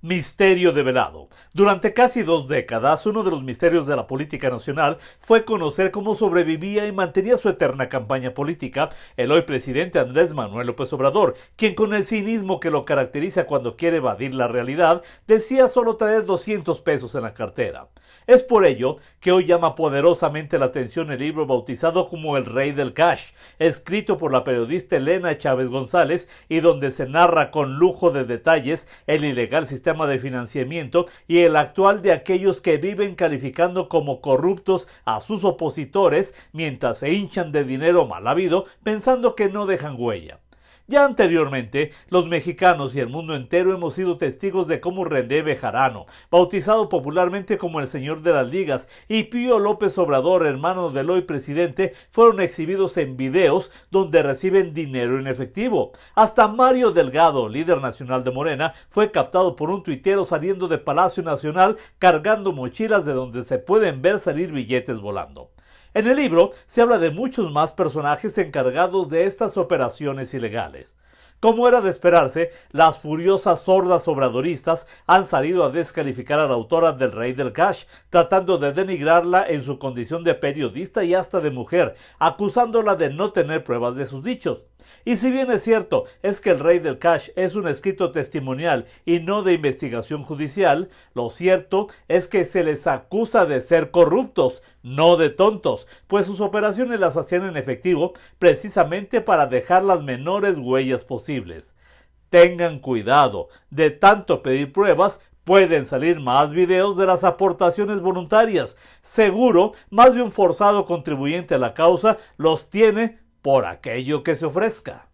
Misterio develado. Durante casi dos décadas, uno de los misterios de la política nacional fue conocer cómo sobrevivía y mantenía su eterna campaña política el hoy presidente Andrés Manuel López Obrador, quien con el cinismo que lo caracteriza cuando quiere evadir la realidad, decía solo traer 200 pesos en la cartera. Es por ello que hoy llama poderosamente la atención el libro bautizado como El Rey del Cash, escrito por la periodista Elena Chávez González y donde se narra con lujo de detalles el ilegal sistema de financiamiento y el actual de aquellos que viven calificando como corruptos a sus opositores mientras se hinchan de dinero mal habido pensando que no dejan huella. Ya anteriormente, los mexicanos y el mundo entero hemos sido testigos de cómo René Bejarano, bautizado popularmente como el Señor de las Ligas, y Pío López Obrador, hermano del hoy presidente, fueron exhibidos en videos donde reciben dinero en efectivo. Hasta Mario Delgado, líder nacional de Morena, fue captado por un tuitero saliendo de Palacio Nacional cargando mochilas de donde se pueden ver salir billetes volando. En el libro se habla de muchos más personajes encargados de estas operaciones ilegales. Como era de esperarse, las furiosas sordas obradoristas han salido a descalificar a la autora del Rey del Cash, tratando de denigrarla en su condición de periodista y hasta de mujer, acusándola de no tener pruebas de sus dichos. Y si bien es cierto, es que el rey del cash es un escrito testimonial y no de investigación judicial, lo cierto es que se les acusa de ser corruptos, no de tontos, pues sus operaciones las hacían en efectivo precisamente para dejar las menores huellas posibles. Tengan cuidado, de tanto pedir pruebas Pueden salir más videos de las aportaciones voluntarias. Seguro, más de un forzado contribuyente a la causa los tiene por aquello que se ofrezca.